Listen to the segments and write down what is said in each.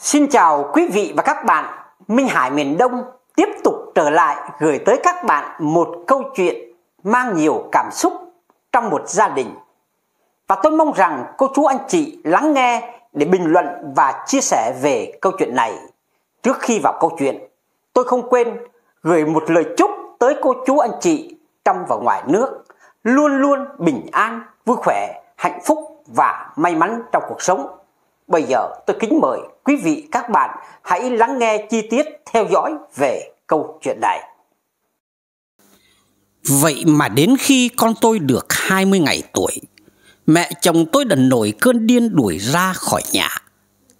Xin chào quý vị và các bạn Minh Hải miền Đông tiếp tục trở lại gửi tới các bạn một câu chuyện mang nhiều cảm xúc trong một gia đình Và tôi mong rằng cô chú anh chị lắng nghe để bình luận và chia sẻ về câu chuyện này Trước khi vào câu chuyện tôi không quên gửi một lời chúc tới cô chú anh chị trong và ngoài nước Luôn luôn bình an, vui khỏe, hạnh phúc và may mắn trong cuộc sống Bây giờ tôi kính mời quý vị các bạn hãy lắng nghe chi tiết theo dõi về câu chuyện này. Vậy mà đến khi con tôi được 20 ngày tuổi, mẹ chồng tôi đã nổi cơn điên đuổi ra khỏi nhà.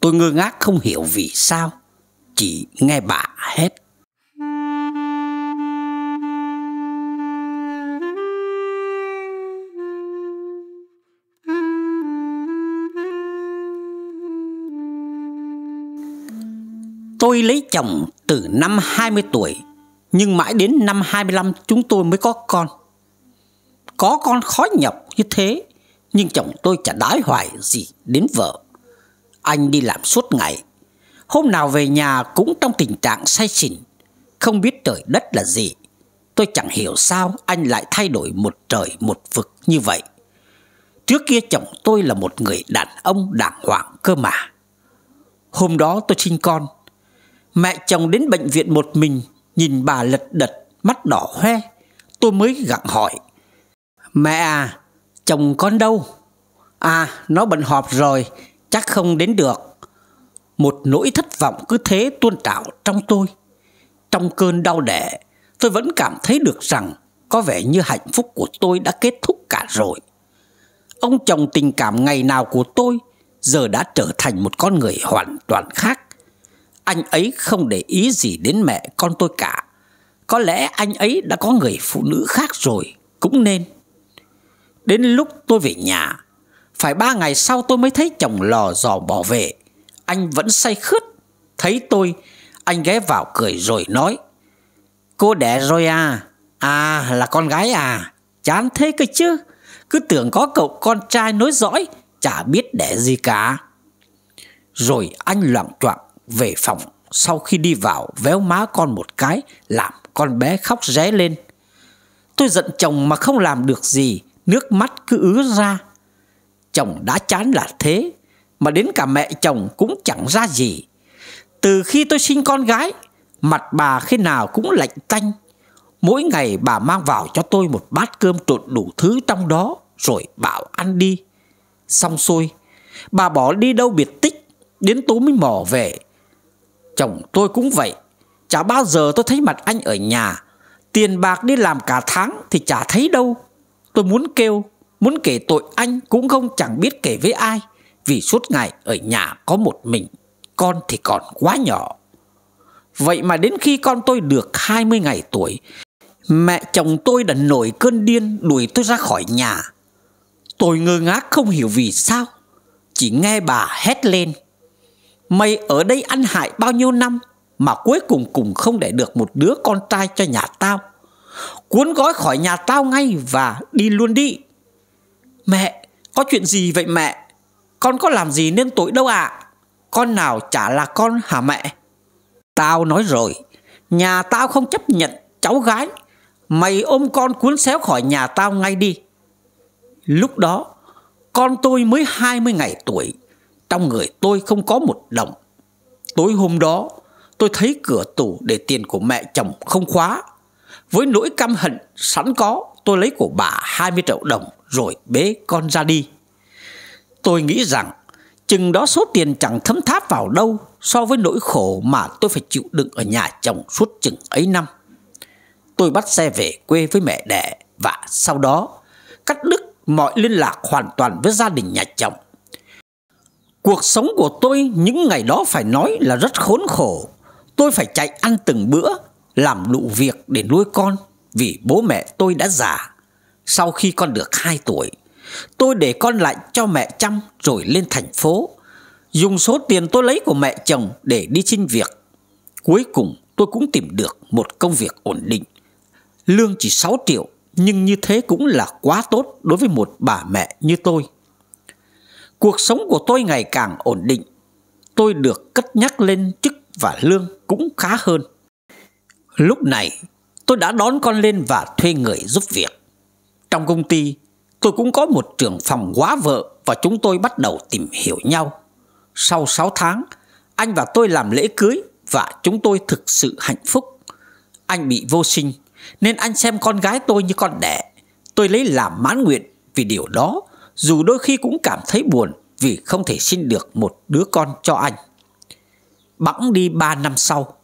Tôi ngơ ngác không hiểu vì sao, chỉ nghe bà hết. Tôi lấy chồng từ năm 20 tuổi Nhưng mãi đến năm 25 chúng tôi mới có con Có con khó nhọc như thế Nhưng chồng tôi chả đái hoài gì đến vợ Anh đi làm suốt ngày Hôm nào về nhà cũng trong tình trạng say xỉn Không biết trời đất là gì Tôi chẳng hiểu sao anh lại thay đổi một trời một vực như vậy Trước kia chồng tôi là một người đàn ông đàng hoàng cơ mà Hôm đó tôi sinh con Mẹ chồng đến bệnh viện một mình Nhìn bà lật đật Mắt đỏ hoe Tôi mới gặng hỏi Mẹ à Chồng con đâu À nó bận họp rồi Chắc không đến được Một nỗi thất vọng cứ thế tuôn trào trong tôi Trong cơn đau đẻ Tôi vẫn cảm thấy được rằng Có vẻ như hạnh phúc của tôi đã kết thúc cả rồi Ông chồng tình cảm ngày nào của tôi Giờ đã trở thành một con người hoàn toàn khác anh ấy không để ý gì đến mẹ con tôi cả. Có lẽ anh ấy đã có người phụ nữ khác rồi, cũng nên. Đến lúc tôi về nhà, phải ba ngày sau tôi mới thấy chồng lò dò bỏ về. Anh vẫn say khướt, thấy tôi, anh ghé vào cười rồi nói. Cô đẻ rồi à, à là con gái à, chán thế cơ chứ. Cứ tưởng có cậu con trai nối dõi, chả biết đẻ gì cả. Rồi anh loạn choạng về phòng Sau khi đi vào véo má con một cái Làm con bé khóc ré lên Tôi giận chồng mà không làm được gì Nước mắt cứ ứa ra Chồng đã chán là thế Mà đến cả mẹ chồng cũng chẳng ra gì Từ khi tôi sinh con gái Mặt bà khi nào cũng lạnh tanh Mỗi ngày bà mang vào cho tôi một bát cơm trộn đủ thứ trong đó Rồi bảo ăn đi Xong xuôi Bà bỏ đi đâu biệt tích Đến tối mới mò về Chồng tôi cũng vậy Chả bao giờ tôi thấy mặt anh ở nhà Tiền bạc đi làm cả tháng Thì chả thấy đâu Tôi muốn kêu Muốn kể tội anh cũng không chẳng biết kể với ai Vì suốt ngày ở nhà có một mình Con thì còn quá nhỏ Vậy mà đến khi con tôi được 20 ngày tuổi Mẹ chồng tôi đã nổi cơn điên đuổi tôi ra khỏi nhà Tôi ngơ ngác không hiểu vì sao Chỉ nghe bà hét lên Mày ở đây ăn hại bao nhiêu năm Mà cuối cùng cũng không để được một đứa con trai cho nhà tao Cuốn gói khỏi nhà tao ngay và đi luôn đi Mẹ, có chuyện gì vậy mẹ? Con có làm gì nên tội đâu ạ? À? Con nào chả là con hả mẹ? Tao nói rồi, nhà tao không chấp nhận cháu gái Mày ôm con cuốn xéo khỏi nhà tao ngay đi Lúc đó, con tôi mới 20 ngày tuổi trong người tôi không có một đồng Tối hôm đó tôi thấy cửa tủ để tiền của mẹ chồng không khóa Với nỗi căm hận sẵn có tôi lấy của bà 20 triệu đồng rồi bế con ra đi Tôi nghĩ rằng chừng đó số tiền chẳng thấm tháp vào đâu So với nỗi khổ mà tôi phải chịu đựng ở nhà chồng suốt chừng ấy năm Tôi bắt xe về quê với mẹ đẻ Và sau đó cắt đứt mọi liên lạc hoàn toàn với gia đình nhà chồng Cuộc sống của tôi những ngày đó phải nói là rất khốn khổ. Tôi phải chạy ăn từng bữa, làm đủ việc để nuôi con vì bố mẹ tôi đã già. Sau khi con được 2 tuổi, tôi để con lại cho mẹ chăm rồi lên thành phố. Dùng số tiền tôi lấy của mẹ chồng để đi xin việc. Cuối cùng tôi cũng tìm được một công việc ổn định. Lương chỉ 6 triệu nhưng như thế cũng là quá tốt đối với một bà mẹ như tôi. Cuộc sống của tôi ngày càng ổn định. Tôi được cất nhắc lên chức và lương cũng khá hơn. Lúc này, tôi đã đón con lên và thuê người giúp việc. Trong công ty, tôi cũng có một trưởng phòng quá vợ và chúng tôi bắt đầu tìm hiểu nhau. Sau 6 tháng, anh và tôi làm lễ cưới và chúng tôi thực sự hạnh phúc. Anh bị vô sinh nên anh xem con gái tôi như con đẻ. Tôi lấy làm mãn nguyện vì điều đó dù đôi khi cũng cảm thấy buồn vì không thể sinh được một đứa con cho anh. Bẵng đi 3 năm sau,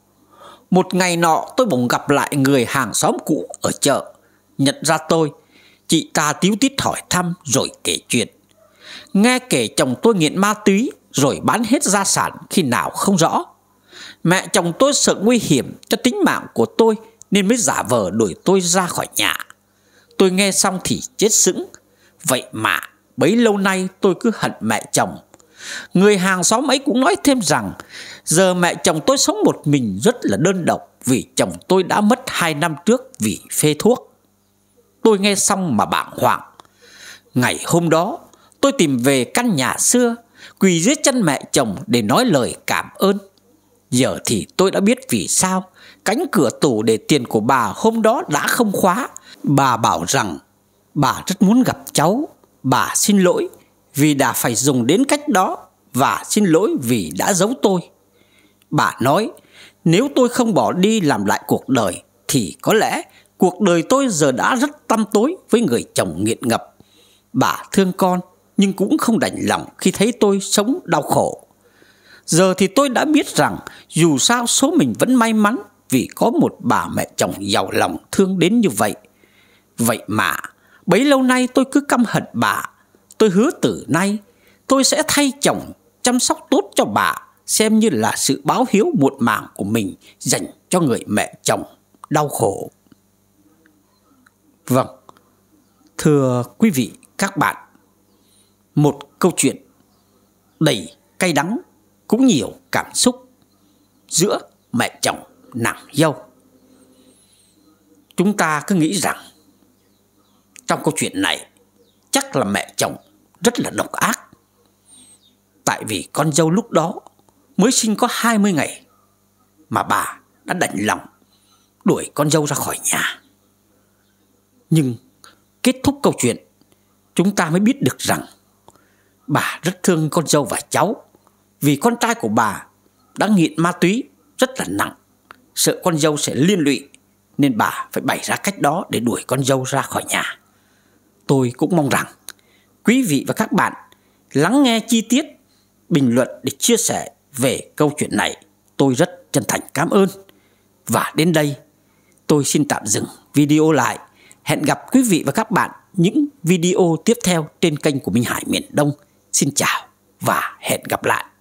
một ngày nọ tôi bỗng gặp lại người hàng xóm cũ ở chợ, nhận ra tôi, chị ta tíu tít hỏi thăm rồi kể chuyện. Nghe kể chồng tôi nghiện ma túy rồi bán hết gia sản khi nào không rõ. Mẹ chồng tôi sợ nguy hiểm cho tính mạng của tôi nên mới giả vờ đuổi tôi ra khỏi nhà. Tôi nghe xong thì chết sững. Vậy mà Bấy lâu nay tôi cứ hận mẹ chồng Người hàng xóm ấy cũng nói thêm rằng Giờ mẹ chồng tôi sống một mình rất là đơn độc Vì chồng tôi đã mất 2 năm trước vì phê thuốc Tôi nghe xong mà bàng hoàng Ngày hôm đó tôi tìm về căn nhà xưa Quỳ dưới chân mẹ chồng để nói lời cảm ơn Giờ thì tôi đã biết vì sao Cánh cửa tủ để tiền của bà hôm đó đã không khóa Bà bảo rằng bà rất muốn gặp cháu bà xin lỗi vì đã phải dùng đến cách đó và xin lỗi vì đã giấu tôi. Bà nói, nếu tôi không bỏ đi làm lại cuộc đời thì có lẽ cuộc đời tôi giờ đã rất tăm tối với người chồng nghiện ngập. Bà thương con nhưng cũng không đành lòng khi thấy tôi sống đau khổ. Giờ thì tôi đã biết rằng dù sao số mình vẫn may mắn vì có một bà mẹ chồng giàu lòng thương đến như vậy. Vậy mà Bấy lâu nay tôi cứ căm hận bà Tôi hứa từ nay Tôi sẽ thay chồng chăm sóc tốt cho bà Xem như là sự báo hiếu muộn màng của mình Dành cho người mẹ chồng Đau khổ Vâng Thưa quý vị các bạn Một câu chuyện Đầy cay đắng Cũng nhiều cảm xúc Giữa mẹ chồng nàng dâu Chúng ta cứ nghĩ rằng trong câu chuyện này chắc là mẹ chồng rất là độc ác. Tại vì con dâu lúc đó mới sinh có 20 ngày mà bà đã đành lòng đuổi con dâu ra khỏi nhà. Nhưng kết thúc câu chuyện, chúng ta mới biết được rằng bà rất thương con dâu và cháu vì con trai của bà đã nghiện ma túy rất là nặng, sợ con dâu sẽ liên lụy nên bà phải bày ra cách đó để đuổi con dâu ra khỏi nhà tôi cũng mong rằng quý vị và các bạn lắng nghe chi tiết bình luận để chia sẻ về câu chuyện này. Tôi rất chân thành cảm ơn. Và đến đây, tôi xin tạm dừng video lại. Hẹn gặp quý vị và các bạn những video tiếp theo trên kênh của Minh Hải miền Đông. Xin chào và hẹn gặp lại.